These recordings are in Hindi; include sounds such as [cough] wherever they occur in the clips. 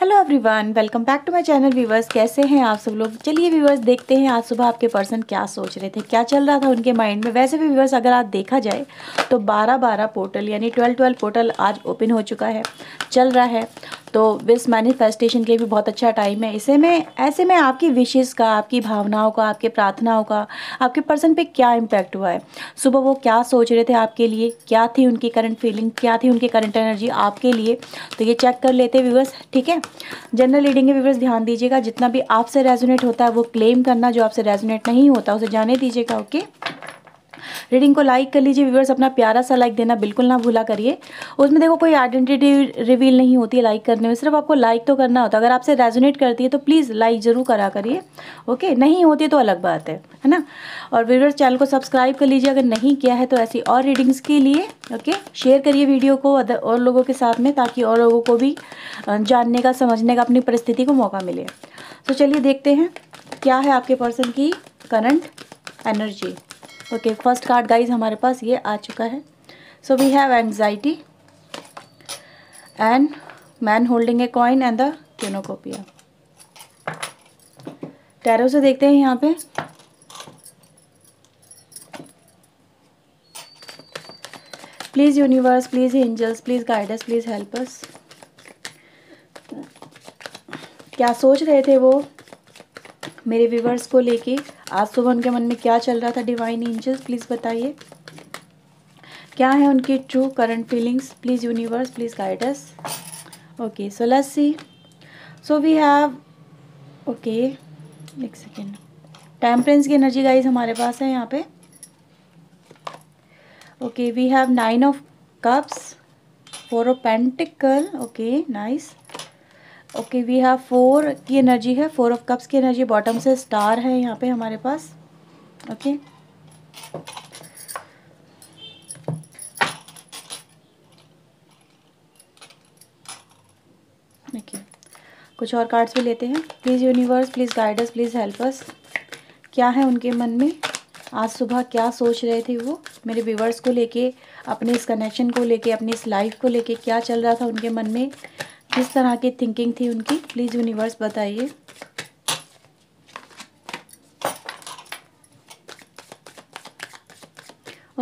Hello everyone welcome back to my channel viewers कैसे हैं आप सब लोग चलिए व्यूवर्स देखते हैं आज सुबह आपके पर्सन क्या सोच रहे थे क्या चल रहा था उनके माइंड में वैसे भी व्यूवर्स अगर आज देखा जाए तो 12 12 पोर्टल यानी 12 12 पोर्टल आज ओपन हो चुका है चल रहा है तो विस मैनिफेस्टेशन के लिए भी बहुत अच्छा टाइम है इसे में ऐसे में आपकी विशेज़ का आपकी भावनाओं का आपके प्रार्थनाओं का आपके पर्सन पर क्या इम्पैक्ट हुआ है सुबह वो क्या सोच रहे थे आपके लिए क्या थी उनकी करंट फीलिंग क्या थी उनकी करंट एनर्जी आपके लिए तो ये चेक कर लेते व्यूवर्स ठीक है जनरल रीडिंग के व्यूवर्स ध्यान दीजिएगा जितना भी आपसे रेजोनेट होता है वो क्लेम करना जो आपसे रेजोनेट नहीं होता उसे जाने दीजिएगा ओके okay? रीडिंग को लाइक कर लीजिए व्यूअर्स अपना प्यारा सा लाइक देना बिल्कुल ना भूला करिए उसमें देखो कोई आइडेंटिटी रिवील नहीं होती है लाइक करने में सिर्फ आपको लाइक तो करना होता है अगर आपसे रेजोनेट करती है तो प्लीज़ लाइक ज़रूर करा करिए ओके नहीं होती तो अलग बात है है ना और व्यूअर्स चैनल को सब्सक्राइब कर लीजिए अगर नहीं किया है तो ऐसी और रीडिंग्स के लिए ओके शेयर करिए वीडियो को अदर और लोगों के साथ में ताकि और लोगों को भी जानने का समझने का अपनी परिस्थिति को मौका मिले तो चलिए देखते हैं क्या है आपके पर्सन की current energy okay first card guys हमारे पास ये आ चुका है so we have anxiety and man holding a coin and the cornucopia tarot से देखते हैं यहाँ पे please universe please angels please guides please help us क्या सोच रहे थे वो मेरे व्यूवर्स को लेके आज सुबह उनके मन में क्या चल रहा था डिवाइन एंजल्स प्लीज़ बताइए क्या है उनकी true current feelings please universe please guides okay so let's see so we have okay एक सेकेंड टेम्परेंस की एनर्जी गाइज हमारे पास है यहाँ पे okay we have nine of cups four of pentacle okay nice okay we have four की एनर्जी है फोर ऑफ कप्स की एनर्जी बॉटम से स्टार है यहाँ पे हमारे पास ओके okay. कुछ और कार्ड्स भी लेते हैं please universe please guiders please helpers क्या है उनके मन में आज सुबह क्या सोच रहे थे वो मेरे व्यूवर्स को लेके अपने इस कनेक्शन को लेके अपनी इस लाइफ को लेके क्या चल रहा था उनके मन में किस तरह की थिंकिंग थी उनकी प्लीज यूनिवर्स बताइए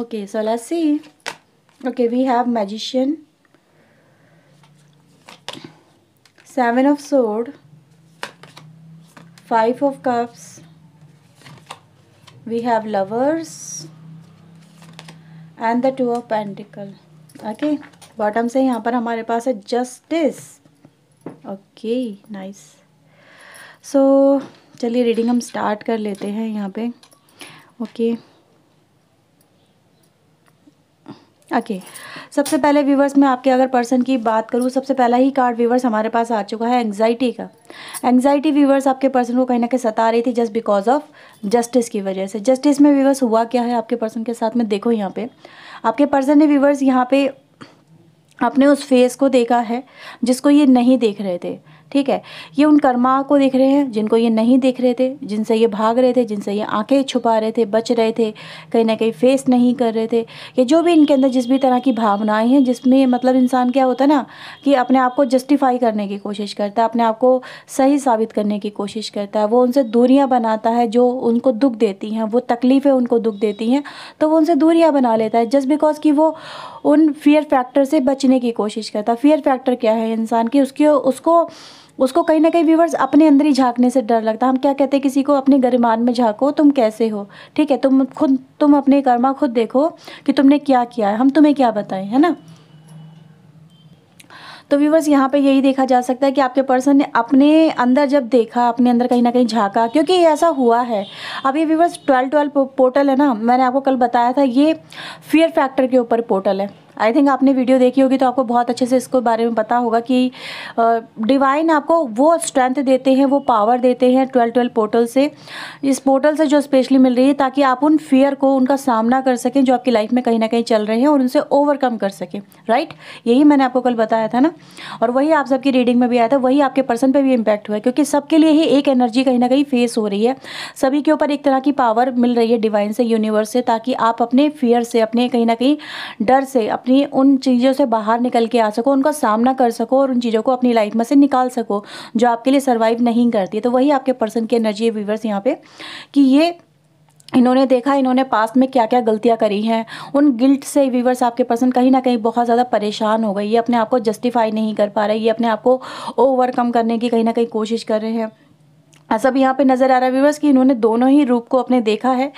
okay so let's see okay we have magician seven of swords five of cups we have lovers and the two of pentacle okay bottom से यहाँ पर हमारे पास है जस्टिस ओके नाइस सो चलिए रीडिंग हम स्टार्ट कर लेते हैं यहाँ पे ओके okay. Okay okay. सबसे पहले व्यूवर्स में आपके अगर पर्सन की बात करूँ सबसे पहला ही कार्ड व्यूवर्स हमारे पास आ चुका है एंगजाइटी का एंगजाइटी व्यूवर्स आपके पर्सन को कहीं ना कहीं सता रही थी जस्ट बिकॉज ऑफ जस्टिस की वजह से जस्टिस में व्यूवर्स हुआ क्या है आपके पर्सन के साथ में देखो यहाँ पे आपके पर्सन ने व्यूवर्स यहाँ पे आपने उस फेस को देखा है जिसको ये नहीं देख रहे थे ठीक है ये उन कर्मा को देख रहे हैं जिनको ये नहीं देख रहे थे जिनसे ये भाग रहे थे जिनसे ये आंखें छुपा रहे थे बच रहे थे कहीं ना कहीं फेस नहीं कर रहे थे ये जो भी इनके अंदर जिस भी तरह की भावनाएं हैं जिसमें मतलब इंसान क्या होता है ना कि अपने आप को जस्टिफाई करने की कोशिश करता है अपने आप को सही साबित करने की कोशिश करता है वो उनसे दूरियाँ बनाता है जो उनको दुख देती हैं वो तकलीफ़ें उनको दुख देती हैं तो वो उनसे दूरियाँ बना लेता है जस्ट बिकॉज कि वो उन फियर फैक्टर से बचने की कोशिश करता है फियर फैक्टर क्या है इंसान की उसके उसको उसको कहीं ना कहीं व्यूवर्स अपने अंदर ही झांकने से डर लगता है हम क्या कहते हैं किसी को अपने गरिमान में झांको तुम कैसे हो ठीक है तुम खुद तुम अपने कर्मा खुद देखो कि तुमने क्या किया है हम तुम्हें क्या बताएं है ना तो व्यूवर्स यहाँ पे यही देखा जा सकता है कि आपके पर्सन ने अपने अंदर जब देखा अपने अंदर कहीं ना कहीं झांका क्योंकि ये ऐसा हुआ है अब ये व्यूवर्स ट्वेल्व ट्वेल्व पोर्टल है ना मैंने आपको कल बताया था ये फियर फैक्टर के ऊपर पोर्टल है आई थिंक आपने वीडियो देखी होगी तो आपको बहुत अच्छे से इसको बारे में पता होगा कि डिवाइन आपको वो स्ट्रेंथ देते हैं वो पावर देते हैं ट्वेल्व ट्वेल्व पोर्टल से इस पोर्टल से जो स्पेशली मिल रही है ताकि आप उन फियर को उनका सामना कर सकें जो आपकी लाइफ में कहीं ना कहीं चल रहे हैं और उनसे ओवरकम कर सकें राइट यही मैंने आपको कल बताया था ना और वही आप सबकी रीडिंग में भी आया था वही आपके पर्सन पर भी इम्पैक्ट हुआ क्योंकि सबके लिए ही एक एनर्जी कहीं ना कहीं फेस हो रही है सभी के ऊपर एक तरह की पावर मिल रही है डिवाइन से यूनिवर्स से ताकि आप अपने फियर से अपने कहीं ना कहीं डर से अपनी उन चीज़ों से बाहर निकल के आ सको उनका सामना कर सको और उन चीज़ों को अपनी लाइफ में से निकाल सको जो आपके लिए सर्वाइव नहीं करती तो वही आपके पर्सन की एनर्जी है व्यूवर्स यहाँ पे कि ये इन्होंने देखा इन्होंने पास्ट में क्या क्या गलतियां करी हैं उन गिल्ट से व्यूवर्स आपके पर्सन कहीं ना कहीं बहुत ज़्यादा परेशान हो गए ये अपने आप को जस्टिफाई नहीं कर पा रहे ये अपने आप को ओवरकम करने की कहीं ना कहीं कोशिश कर रहे हैं भी यहाँ पे नज़र आ रहा है व्यूवर्स कि इन्होंने दोनों ही रूप को अपने देखा है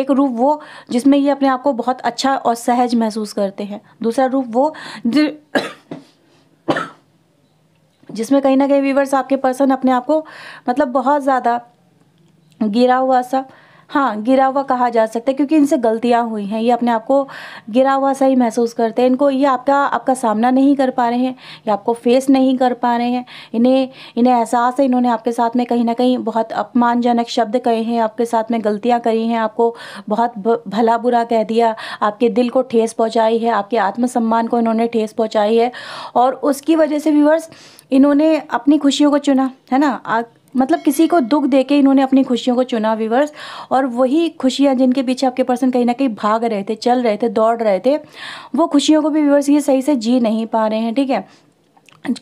एक रूप वो जिसमें ये अपने आप को बहुत अच्छा और सहज महसूस करते हैं दूसरा रूप वो जिसमें कहीं ना कहीं व्यूवर्स आपके पर्सन अपने आप को मतलब बहुत ज़्यादा गिरा हुआ सा हाँ गिरा हुआ कहा जा सकता है क्योंकि इनसे गलतियाँ हुई हैं ये अपने आप को गिरा हुआ सही महसूस करते हैं इनको ये आपका आपका सामना नहीं कर पा रहे हैं ये आपको फेस नहीं कर पा रहे हैं इन्हें इन्हें एहसास है इन्होंने आपके साथ में कहीं ना कहीं बहुत अपमानजनक शब्द कहे हैं आपके साथ में गलतियाँ करी हैं आपको बहुत भला बुरा कह दिया आपके दिल को ठेस पहुँचाई है आपके आत्मसम्मान को इन्होंने ठेस पहुँचाई है और उसकी वजह से व्यूवर्स इन्होंने अपनी खुशियों को चुना है ना मतलब किसी को दुख देके इन्होंने अपनी खुशियों को चुना विवर्स और वही खुशियाँ जिनके पीछे आपके पर्सन कहीं ना कहीं भाग रहे थे चल रहे थे दौड़ रहे थे वो खुशियों को भी विवर्स ये सही से जी नहीं पा रहे हैं ठीक है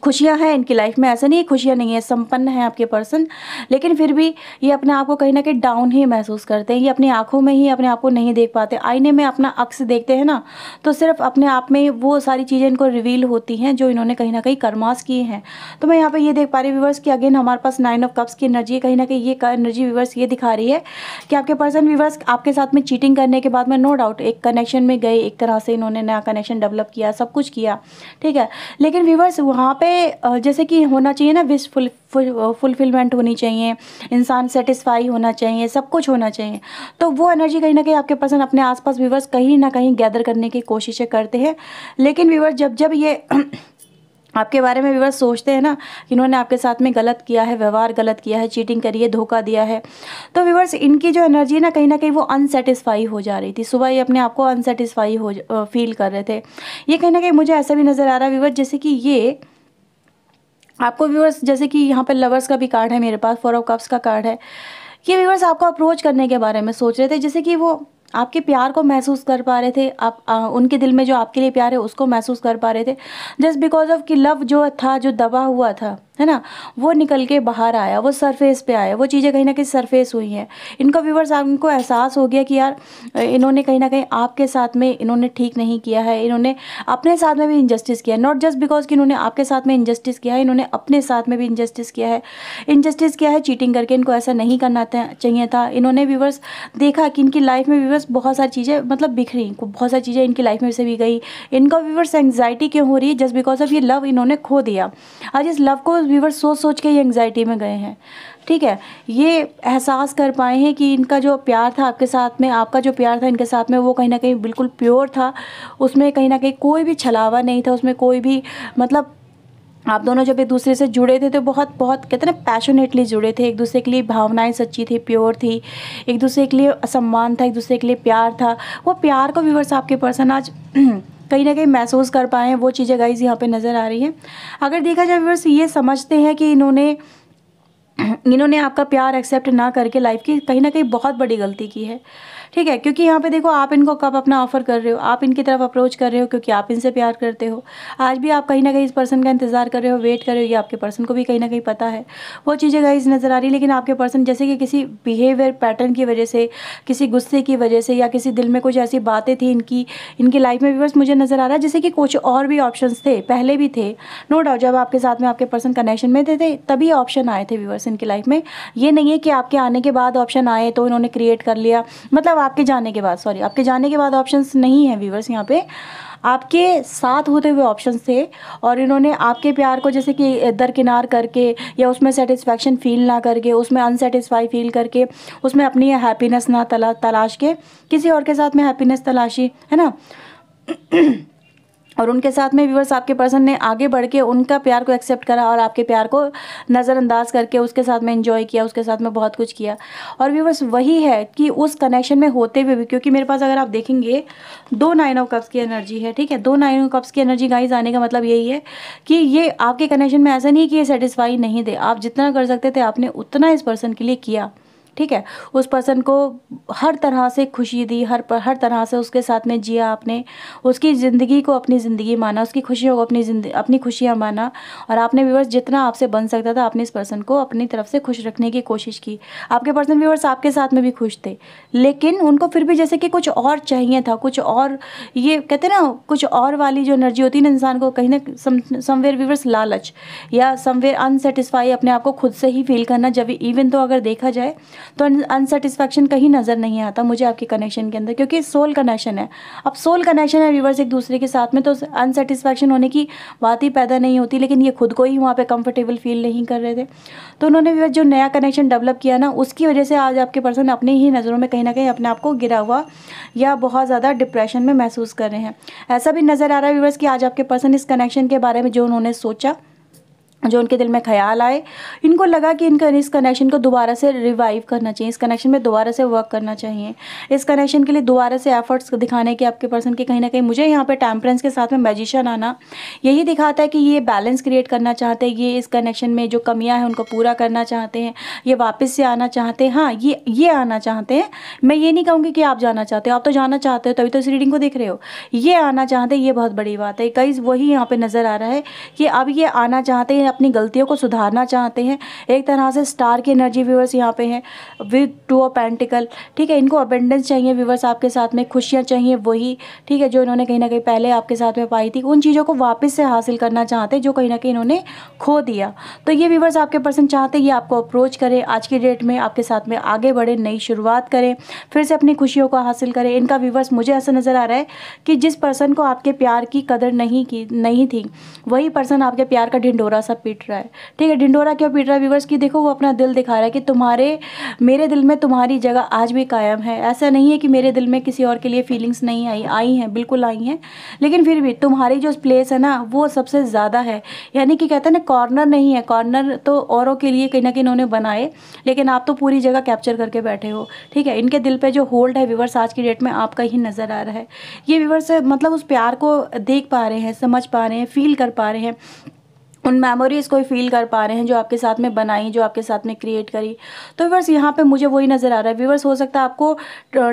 खुशियां हैं इनकी लाइफ में ऐसा नहीं है खुशियां नहीं है संपन्न है आपके पर्सन लेकिन फिर भी ये अपने आप को कहीं ना कहीं डाउन ही महसूस करते हैं ये अपनी आंखों में ही अपने आप को नहीं देख पाते आईने में अपना अक्स देखते हैं ना तो सिर्फ अपने आप में वो सारी चीज़ें इनको रिवील होती हैं जो इन्होंने कहीं ना कहीं कर्मास किए हैं तो मैं यहाँ पर ये देख पा रही व्यूवर्स कि अगेन हमारे पास नाइन ऑफ कप्स की एनर्जी है कहीं ना कहीं ये एनर्जी व्यूवर्स ये दिखा रही है कि आपके पर्सन व्यूवर्स आपके साथ में चीटिंग करने के बाद में नो डाउट एक कनेक्शन में गए एक तरह से इन्होंने नया कनेक्शन डेवलप किया सब कुछ किया ठीक है लेकिन व्यूवर्स वहाँ वहाँ पे जैसे कि होना चाहिए ना विश फुल फुलफिलमेंट होनी चाहिए इंसान सेटिस्फाई होना चाहिए सब कुछ होना चाहिए तो वो एनर्जी कहीं ना कहीं आपके पर्सन अपने आसपास व्यूवर्स कहीं ना कहीं गैदर करने की कोशिशें करते हैं लेकिन व्यूवर्स जब जब ये [clears throat] आपके बारे में व्यूवर्स सोचते हैं ना कि इन्होंने आपके साथ में गलत किया है व्यवहार गलत किया है चीटिंग करी है धोखा दिया है तो व्यूवर्स इनकी जो एनर्जी है ना कहीं ना कहीं वो अनसेटिस्फाई हो जा रही थी सुबह ये अपने आप को अनसेटिस्फाई हो फील कर रहे थे ये कहीं ना कहीं मुझे ऐसा भी नज़र आ रहा है व्यूवर्स जैसे कि ये आपको व्यूअर्स जैसे कि यहाँ पर लवर्स का भी कार्ड है मेरे पास फोर ऑफ कप्स का कार्ड है ये व्यूअर्स आपको अप्रोच करने के बारे में सोच रहे थे जैसे कि वो आपके प्यार को महसूस कर पा रहे थे आप आ, उनके दिल में जो आपके लिए प्यार है उसको महसूस कर पा रहे थे जस्ट बिकॉज ऑफ कि लव जो था जो दबा हुआ था है ना वो निकल के बाहर आया वो सरफेस पे आया वो चीज़ें कहीं ना कहीं सरफेस हुई हैं इनका व्यूवर्स आपको एहसास हो गया कि यार इन्होंने कहीं ना कहीं आपके साथ में इन्होंने ठीक नहीं किया है इन्होंने अपने साथ में भी इनजस्टिस किया नॉट जस्ट बिकॉज कि इन्होंने आपके साथ में इनजस्टिस किया है इन्होंने अपने साथ में भी इनजस्टिस किया है इनजस्टिस किया है चीटिंग करके इनको ऐसा नहीं करना चाहिए था इन्होंने व्यूवर्स देखा कि इनकी लाइफ में व्यूवर्स बहुत सारी चीज़ें मतलब बिखरी बहुत सारी चीज़ें इनकी लाइफ में से भी गई इनका व्यूवर्स एंगजाइटी क्यों हो रही है जस्ट बिकॉज ऑफ ये लव इन्होंने खो दिया आज इस लव को व्यूवर सोच सोच के ये एंगजाइटी में गए हैं ठीक है ये एहसास कर पाए हैं कि इनका जो प्यार था आपके साथ में आपका जो प्यार था इनके साथ में वो कहीं ना कहीं बिल्कुल प्योर था उसमें कहीं ना कहीं कोई भी छलावा नहीं था उसमें कोई भी मतलब आप दोनों जब एक दूसरे से जुड़े थे तो बहुत बहुत कहते हैं ना पैशनेटली जुड़े थे एक दूसरे के लिए भावनाएं सच्ची थी प्योर थी एक दूसरे के लिए सम्मान था एक दूसरे के लिए प्यार था वो प्यार को व्यूवर्स आपके पर्सन आज कहीं ना कहीं महसूस कर पाए हैं वो चीज़ें गाइज यहाँ पर नज़र आ रही है अगर देखा जाए व्यवर्स ये समझते हैं कि इन्होंने इन्होंने आपका प्यार एक्सेप्ट ना करके लाइफ की कहीं ना कहीं बहुत बड़ी गलती की है ठीक है क्योंकि यहाँ पे देखो आप इनको कब अपना ऑफर कर रहे हो आप इनकी तरफ अप्रोच कर रहे हो क्योंकि आप इनसे प्यार करते हो आज भी आप कहीं ना कहीं इस पर्सन का इंतजार कर रहे हो वेट कर रहे हो ये आपके पर्सन को भी कहीं ना कहीं पता है वो चीज़ें गाइज नज़र आ रही लेकिन आपके पर्सन जैसे कि किसी बिहेवियर पैटर्न की वजह से किसी गुस्से की वजह से या किसी दिल में कुछ ऐसी बातें थी इनकी इनकी लाइफ में बस मुझे नज़र आ रहा है जैसे कि कुछ और भी ऑप्शन थे पहले भी थे नो डाउट जब आपके साथ में आपके पर्सन कनेक्शन में थे, थे तभी ऑप्शन आए थे व्यूवर्स इनकी लाइफ में ये नहीं है कि आपके आने के बाद ऑप्शन आए तो इन्होंने क्रिएट कर लिया मतलब आपके जाने के बाद सॉरी आपके जाने के बाद ऑप्शंस नहीं है व्यूवर्स यहाँ पे आपके साथ होते हुए ऑप्शन थे और इन्होंने आपके प्यार को जैसे कि दरकिनार करके या उसमें सेटिस्फैक्शन फील ना करके उसमें अनसेटिस्फाई फील करके उसमें अपनी हैप्पीनेस ना तला तलाश के किसी और के साथ में हैप्पीनेस तलाशी है ना [clears throat] और उनके साथ में व्यूवर्स आपके पर्सन ने आगे बढ़ के उनका प्यार को एक्सेप्ट करा और आपके प्यार को नज़रअंदाज करके उसके साथ में इन्जॉय किया उसके साथ में बहुत कुछ किया और व्यूवर्स वही है कि उस कनेक्शन में होते हुए भी क्योंकि मेरे पास अगर आप देखेंगे दो नाइन ऑफ कप्स की एनर्जी है ठीक है दो नाइन ऑफ कप्स की एनर्जी गाइज आने का मतलब यही है कि ये आपके कनेक्शन में ऐसा नहीं कि ये सेटिस्फाई नहीं दे आप जितना कर सकते थे आपने उतना इस पर्सन के लिए किया ठीक है उस पर्सन को हर तरह से खुशी दी हर हर तरह से उसके साथ में जिया आपने उसकी ज़िंदगी को अपनी ज़िंदगी माना उसकी खुशियों को अपनी जिंदगी अपनी खुशियाँ माना और आपने व्यूवर्स जितना आपसे बन सकता था आपने इस पर्सन को अपनी तरफ से खुश रखने की कोशिश की आपके पर्सन व्यूवर्स आपके साथ में भी खुश थे लेकिन उनको फिर भी जैसे कि कुछ और चाहिए था कुछ और ये कहते ना कुछ और वाली जो एनर्जी होती है ना इंसान को कहीं ना समवेयर व्यूवर्स लालच या समवेयर अनसेटिस्फाई अपने आप को खुद से ही फील करना जब इवन तो अगर देखा जाए तो अनसेटिस्फैक्शन कहीं नज़र नहीं आता मुझे आपके कनेक्शन के अंदर क्योंकि सोल कनेक्शन है अब सोल कनेक्शन है व्यूवर्स एक दूसरे के साथ में तो अनसेटिस्फैक्शन होने की बात ही पैदा नहीं होती लेकिन ये खुद को ही वहाँ पर कंफर्टेबल फील नहीं कर रहे थे तो उन्होंने व्यूवर्स जो नया कनेक्शन डेवलप किया ना उसकी वजह से आज आपके पर्सन अपनी ही नज़रों में कहीं ना कहीं अपने आप को गिरा हुआ या बहुत ज़्यादा डिप्रेशन में महसूस कर रहे हैं ऐसा भी नज़र आ रहा है व्यूवर्स कि आज आपके पर्सन इस कनेक्शन के बारे में जो उन्होंने सोचा जो उनके दिल में ख्याल आए इनको लगा कि इनका इस कनेक्शन को दोबारा से रिवाइव करना चाहिए इस कनेक्शन में दोबारा से वर्क करना चाहिए इस कनेक्शन के लिए दोबारा से एफर्ट्स दिखाने के आपके पर्सन के कहीं ना कहीं मुझे यहाँ पे टेम्परेंस के साथ में मैजिशन आना यही दिखाता है कि ये बैलेंस क्रिएट करना चाहते हैं ये इस कनेक्शन में जो कमियाँ हैं उनको पूरा करना चाहते हैं ये वापस से आना चाहते हैं हाँ ये ये आना चाहते हैं मैं ये नहीं कहूँगी कि आप जाना चाहते हो आप तो जाना चाहते हो तभी तो इस रीडिंग को देख रहे हो ये आना चाहते हैं ये बहुत बड़ी बात है कई वही यहाँ पर नज़र आ रहा है कि अब ये आना चाहते हैं अपनी गलतियों को सुधारना चाहते हैं एक तरह से स्टार की एनर्जी व्यूवर्स यहाँ पे हैं विद टू ऑफ पेंटिकल ठीक है इनको अबेंडेंस चाहिए व्यूवर्स आपके साथ में खुशियाँ चाहिए वही ठीक है जो इन्होंने कहीं ना कहीं पहले आपके साथ में पाई थी उन चीज़ों को वापस से हासिल करना चाहते जो कहीं ना कहीं इन्होंने खो दिया तो ये व्यूवर्स आपके पर्सन चाहते ये आपको अप्रोच करें आज की डेट में आपके साथ में आगे बढ़े नई शुरुआत करें फिर से अपनी खुशियों को हासिल करें इनका व्यूवर्स मुझे ऐसा नज़र आ रहा है कि जिस पर्सन को आपके प्यार की कदर नहीं की नहीं थी वही पर्सन आपके प्यार का ढिंडोरा सा पीट रहा है ठीक है ढिंडोरा क्यों पीट रहा है व्यूवर्स की देखो वो अपना दिल दिखा रहा है कि तुम्हारे मेरे दिल में तुम्हारी जगह आज भी कायम है ऐसा नहीं है कि मेरे दिल में किसी और के लिए फीलिंग्स नहीं आई आई हैं बिल्कुल आई हैं लेकिन फिर भी तुम्हारी जो प्लेस है ना वो सबसे ज़्यादा है यानी कि कहते हैं ना कॉर्नर नहीं है कॉर्नर तो औरों के लिए कहीं ना कहीं उन्होंने बनाए लेकिन आप तो पूरी जगह कैप्चर करके बैठे हो ठीक है इनके दिल पर जो होल्ड है व्यूवर्स आज की डेट में आपका ही नज़र आ रहा है ये व्यूवर्स मतलब उस प्यार को देख पा रहे हैं समझ पा रहे हैं फील कर पा रहे हैं उन मेमोरीज़ को ही फील कर पा रहे हैं जो आपके साथ में बनाई जो आपके साथ में क्रिएट करी तो व्यवर्स यहाँ पे मुझे वही नज़र आ रहा है व्यूवर्स हो सकता है आपको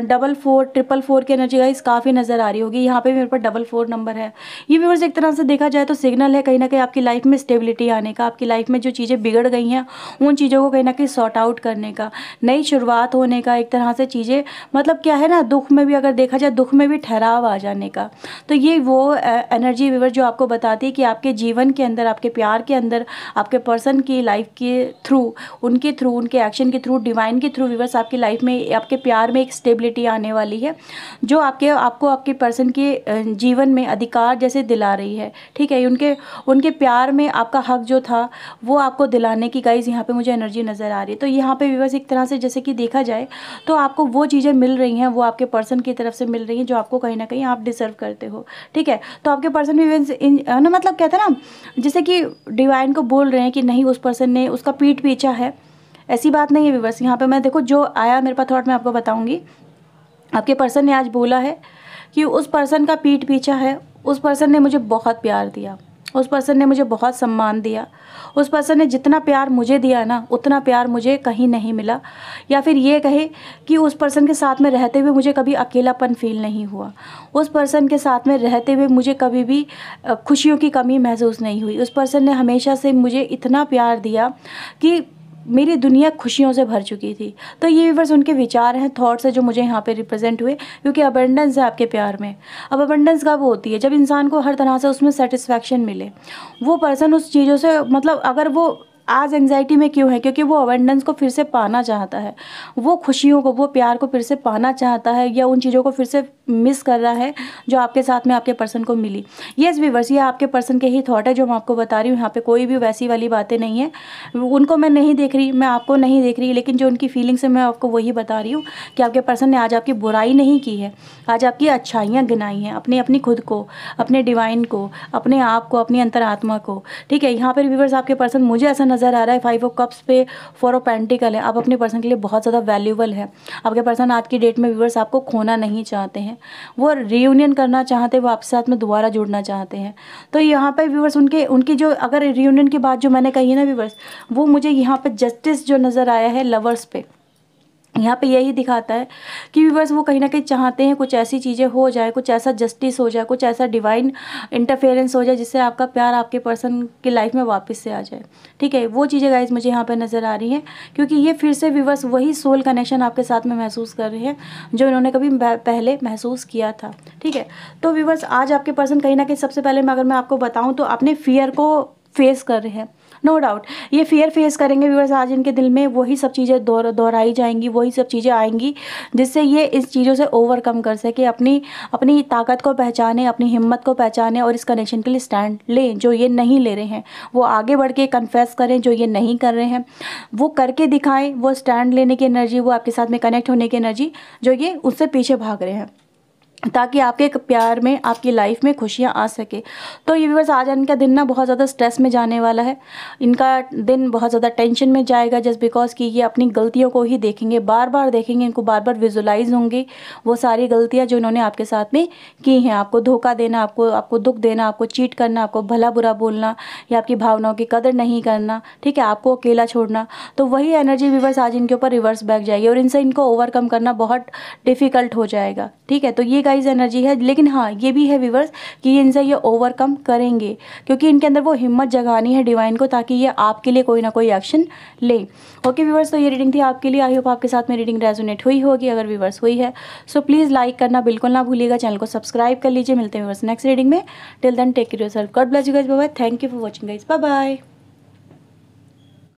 डबल फोर ट्रिपल फोर की एनर्जी गाइस काफ़ी नज़र आ रही होगी यहाँ पे मेरे पर डबल फोर नंबर है ये व्यूवर्स एक तरह से देखा जाए तो सिग्नल है कहीं ना कहीं आपकी लाइफ में स्टेबिलिटी आने का आपकी लाइफ में जो चीज़ें बिगड़ गई हैं उन चीज़ों को कहीं ना कहीं सॉर्ट आउट करने का नई शुरुआत होने का एक तरह से चीज़ें मतलब क्या है ना दुख में भी अगर देखा जाए दुख में भी ठहराव आ जाने का तो ये वो एनर्जी व्यूवर जो आपको बताती है कि आपके जीवन के अंदर आपके प्यार के अंदर आपके पर्सन की लाइफ के थ्रू उनके थ्रू उनके एक्शन के थ्रू डिवाइन के थ्रू व्यूवर्स आपकी लाइफ में आपके प्यार में एक स्टेबिलिटी आने वाली है जो आपके आपको आपके पर्सन के जीवन में अधिकार जैसे दिला रही है ठीक है उनके उनके प्यार में आपका हक जो था वो आपको दिलाने की गाइज यहाँ पर मुझे एनर्जी नज़र आ रही है तो यहाँ पर व्यूवर्स एक तरह से जैसे कि देखा जाए तो आपको वो चीज़ें मिल रही हैं वो आपके पर्सन की तरफ से मिल रही हैं जो आपको कहीं ना कहीं आप डिजर्व करते हो ठीक है तो आपके पर्सन भी इन ना मतलब कहते हैं ना जैसे कि डिवाइन को बोल रहे हैं कि नहीं उस पर्सन ने उसका पीठ पीछा है ऐसी बात नहीं है विवर्स यहाँ पे मैं देखो जो आया मेरे पास थॉट मैं आपको बताऊँगी आपके पर्सन ने आज बोला है कि उस पर्सन का पीठ पीछा है उस पर्सन ने मुझे बहुत प्यार दिया उस पर्सन ने मुझे बहुत सम्मान दिया उस पर्सन ने जितना प्यार मुझे दिया ना उतना प्यार मुझे कहीं नहीं मिला या फिर ये कहे कि उस पर्सन के साथ में रहते हुए मुझे कभी अकेलापन फील नहीं हुआ उस पर्सन के साथ में रहते हुए मुझे कभी भी खुशियों की कमी महसूस नहीं हुई उस पर्सन ने हमेशा से मुझे इतना प्यार दिया कि मेरी दुनिया खुशियों से भर चुकी थी तो ये व्यूवर्स उनके विचार हैं थॉट्स हैं जो मुझे यहाँ पे रिप्रेजेंट हुए क्योंकि अबंडेंस है आपके प्यार में अब अबंडेंस कब होती है जब इंसान को हर तरह से उसमें सेटिस्फैक्शन मिले वो पर्सन उस चीज़ों से मतलब अगर वो आज एंग्जाइटी में क्यों है क्योंकि वो अवेंडेंस को फिर से पाना चाहता है वो खुशियों को वो प्यार को फिर से पाना चाहता है या उन चीज़ों को फिर से मिस कर रहा है जो आपके साथ में आपके पर्सन को मिली येस वीवर्स ये आपके पर्सन के ही थॉट है जो मैं आपको बता रही हूँ यहाँ पे कोई भी वैसी वाली बातें नहीं है उनको मैं नहीं देख रही मैं आपको नहीं देख रही लेकिन जो उनकी फीलिंग्स है मैं आपको वही बता रही हूँ कि आपके पर्सन ने आज आपकी बुराई नहीं की है आज आपकी अच्छाइयाँ गिनाई हैं अपने अपनी खुद को अपने डिवाइन को अपने आप को अपनी अंतर को ठीक है यहाँ पर वीवर्स आपके पर्सन मुझे ऐसा नज़र आ रहा है फाइव ऑफ कप्स पे फोर ऑफ पेंटिकल है आप अपने पर्सन के लिए बहुत ज़्यादा वैल्यूबल है आपके पर्सन आज की डेट में व्यूवर्स आपको खोना नहीं चाहते हैं वो रीयूनियन करना चाहते हैं वो आपके साथ में दोबारा जुड़ना चाहते हैं तो यहाँ पर व्यूवर्स उनके उनकी जो अगर रीयूनियन की बात जो मैंने कही है ना व्यूवर्स वो मुझे यहाँ पर जस्टिस जो नज़र आया है लवर्स पे यहाँ पे यही दिखाता है कि व्यूवर्स वो कहीं ना कहीं चाहते हैं कुछ ऐसी चीज़ें हो जाए कुछ ऐसा जस्टिस हो जाए कुछ ऐसा डिवाइन इंटरफेरेंस हो जाए जिससे आपका प्यार आपके पर्सन की लाइफ में वापस से आ जाए ठीक है वो चीज़ें गाइज मुझे यहाँ पे नज़र आ रही हैं क्योंकि ये फिर से व्यूवर्स वही सोल कनेक्शन आपके साथ में महसूस कर रहे हैं जो इन्होंने कभी पहले महसूस किया था ठीक है तो व्यूवर्स आज आपके पर्सन कहीं ना कहीं सबसे पहले मैं अगर मैं आपको बताऊँ तो अपने फियर को फेस कर रहे हैं नो डाउट ये फियर फेस करेंगे व्यूअर्स आज इनके दिल में वही सब चीज़ें दोहराई जाएंगी वही सब चीज़ें आएंगी जिससे ये इस चीज़ों से ओवरकम कर सके अपनी अपनी ताकत को पहचाने अपनी हिम्मत को पहचाने और इस कनेक्शन के लिए स्टैंड लें जो ये नहीं ले रहे हैं वो आगे बढ़ के कन्फेस करें जो ये नहीं कर रहे हैं वो करके दिखाएं वो स्टैंड लेने की एनर्जी वो आपके साथ में कनेक्ट होने की एनर्जी जो ये उससे पीछे भाग रहे हैं ताकि आपके प्यार में आपकी लाइफ में खुशियाँ आ सके तो ये व्यूवर्स आज इनका दिन ना बहुत ज़्यादा स्ट्रेस में जाने वाला है इनका दिन बहुत ज़्यादा टेंशन में जाएगा जस्ट बिकॉज कि ये अपनी गलतियों को ही देखेंगे बार बार देखेंगे इनको बार बार विजुलाइज होंगी वो सारी गलतियाँ जो इन्होंने आपके साथ में की हैं आपको धोखा देना आपको आपको दुख देना आपको चीट करना आपको भला बुरा बोलना या आपकी भावनाओं की कदर नहीं करना ठीक है आपको अकेला छोड़ना तो वही एनर्जी व्यूवर्स आज इनके ऊपर रिवर्स बैक जाएगी और इनसे इनको ओवरकम करना बहुत डिफ़िकल्ट हो जाएगा ठीक है तो ये गाइस वाइज एनर्जी है लेकिन हाँ ये भी है व्यूवर्स कि ये इनसे ये ओवरकम करेंगे क्योंकि इनके अंदर वो हिम्मत जगानी है डिवाइन को ताकि ये आपके लिए कोई ना कोई एक्शन लें ओके व्यूवर्स तो ये रीडिंग थी आपके लिए आई होप आपके साथ में रीडिंग रेजोनेट हुई होगी अगर व्यूवर्स हुई है सो प्लीज़ लाइक करना बिल्कुल ना भूलिएगा चैनल को सब्सक्राइब कर लीजिए मिलते हैं व्यूवर्स नेक्स्ट रीडिंग में till then take care yourself God bless you guys bye thank you for watching guys bye bye